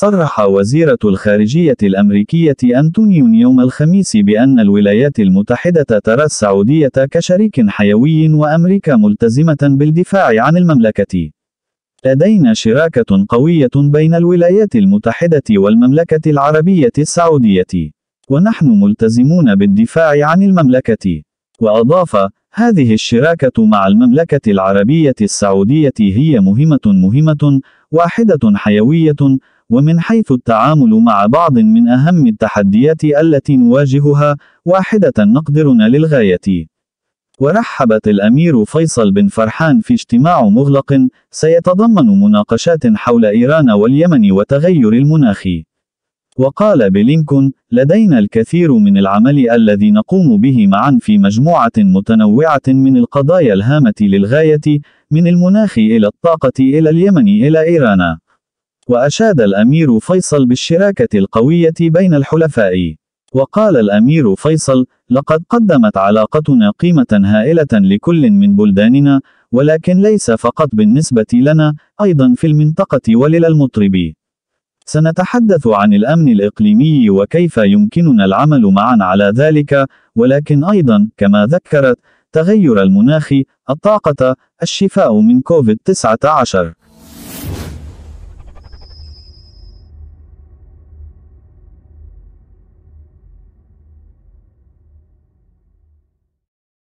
صرح وزيرة الخارجية الأمريكية أنتونيون يوم الخميس بأن الولايات المتحدة ترى السعودية كشريك حيوي وأمريكا ملتزمة بالدفاع عن المملكة. لدينا شراكة قوية بين الولايات المتحدة والمملكة العربية السعودية. ونحن ملتزمون بالدفاع عن المملكة. وأضاف: هذه الشراكة مع المملكة العربية السعودية هي مهمة مهمة، واحدة حيوية، ومن حيث التعامل مع بعض من أهم التحديات التي نواجهها واحدة نقدرنا للغاية ورحبت الأمير فيصل بن فرحان في اجتماع مغلق سيتضمن مناقشات حول إيران واليمن وتغير المناخ وقال بلينكون لدينا الكثير من العمل الذي نقوم به معا في مجموعة متنوعة من القضايا الهامة للغاية من المناخ إلى الطاقة إلى اليمن إلى إيران وأشاد الأمير فيصل بالشراكة القوية بين الحلفاء. وقال الأمير فيصل: لقد قدمت علاقتنا قيمة هائلة لكل من بلداننا، ولكن ليس فقط بالنسبة لنا، أيضا في المنطقة وللمطرب. سنتحدث عن الأمن الإقليمي وكيف يمكننا العمل معا على ذلك، ولكن أيضا، كما ذكرت، تغير المناخ، الطاقة، الشفاء من كوفيد-19.